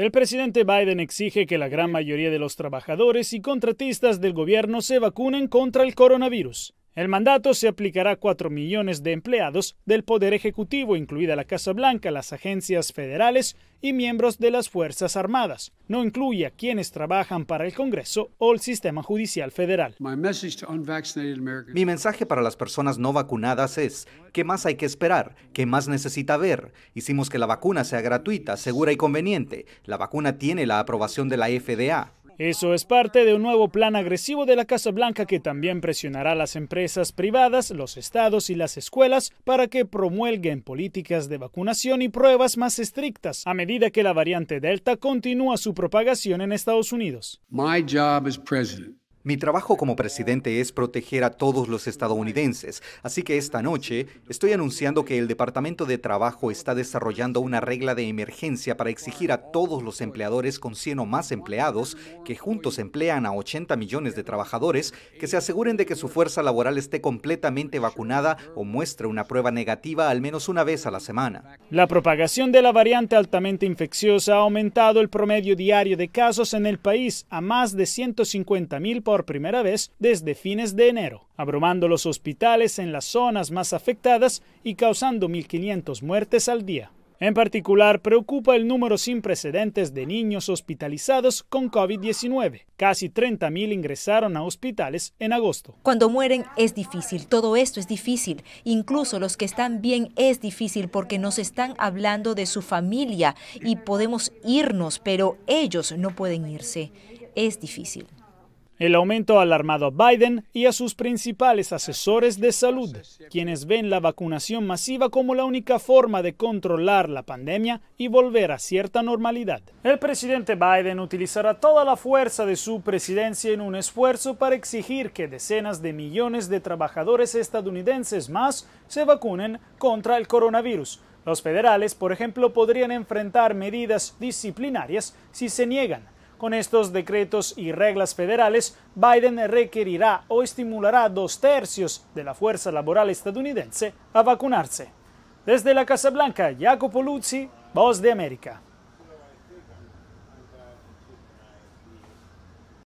El presidente Biden exige que la gran mayoría de los trabajadores y contratistas del gobierno se vacunen contra el coronavirus. El mandato se aplicará a 4 millones de empleados del Poder Ejecutivo, incluida la Casa Blanca, las agencias federales y miembros de las Fuerzas Armadas. No incluye a quienes trabajan para el Congreso o el sistema judicial federal. Mi mensaje para las personas no vacunadas es, ¿qué más hay que esperar? ¿Qué más necesita ver? Hicimos que la vacuna sea gratuita, segura y conveniente. La vacuna tiene la aprobación de la FDA. Eso es parte de un nuevo plan agresivo de la Casa Blanca que también presionará a las empresas privadas, los estados y las escuelas para que promuelguen políticas de vacunación y pruebas más estrictas a medida que la variante Delta continúa su propagación en Estados Unidos. My job president mi trabajo como presidente es proteger a todos los estadounidenses, así que esta noche estoy anunciando que el Departamento de Trabajo está desarrollando una regla de emergencia para exigir a todos los empleadores con 100 o más empleados, que juntos emplean a 80 millones de trabajadores, que se aseguren de que su fuerza laboral esté completamente vacunada o muestre una prueba negativa al menos una vez a la semana. La propagación de la variante altamente infecciosa ha aumentado el promedio diario de casos en el país a más de 150 mil por primera vez desde fines de enero, abrumando los hospitales en las zonas más afectadas y causando 1.500 muertes al día. En particular, preocupa el número sin precedentes de niños hospitalizados con COVID-19. Casi 30.000 ingresaron a hospitales en agosto. Cuando mueren es difícil, todo esto es difícil. Incluso los que están bien es difícil porque nos están hablando de su familia y podemos irnos, pero ellos no pueden irse. Es difícil. El aumento ha alarmado a Biden y a sus principales asesores de salud, quienes ven la vacunación masiva como la única forma de controlar la pandemia y volver a cierta normalidad. El presidente Biden utilizará toda la fuerza de su presidencia en un esfuerzo para exigir que decenas de millones de trabajadores estadounidenses más se vacunen contra el coronavirus. Los federales, por ejemplo, podrían enfrentar medidas disciplinarias si se niegan con estos decretos y reglas federales, Biden requerirá o estimulará a dos tercios de la fuerza laboral estadounidense a vacunarse. Desde la Casa Blanca, Jacopo Luzzi, Voz de América.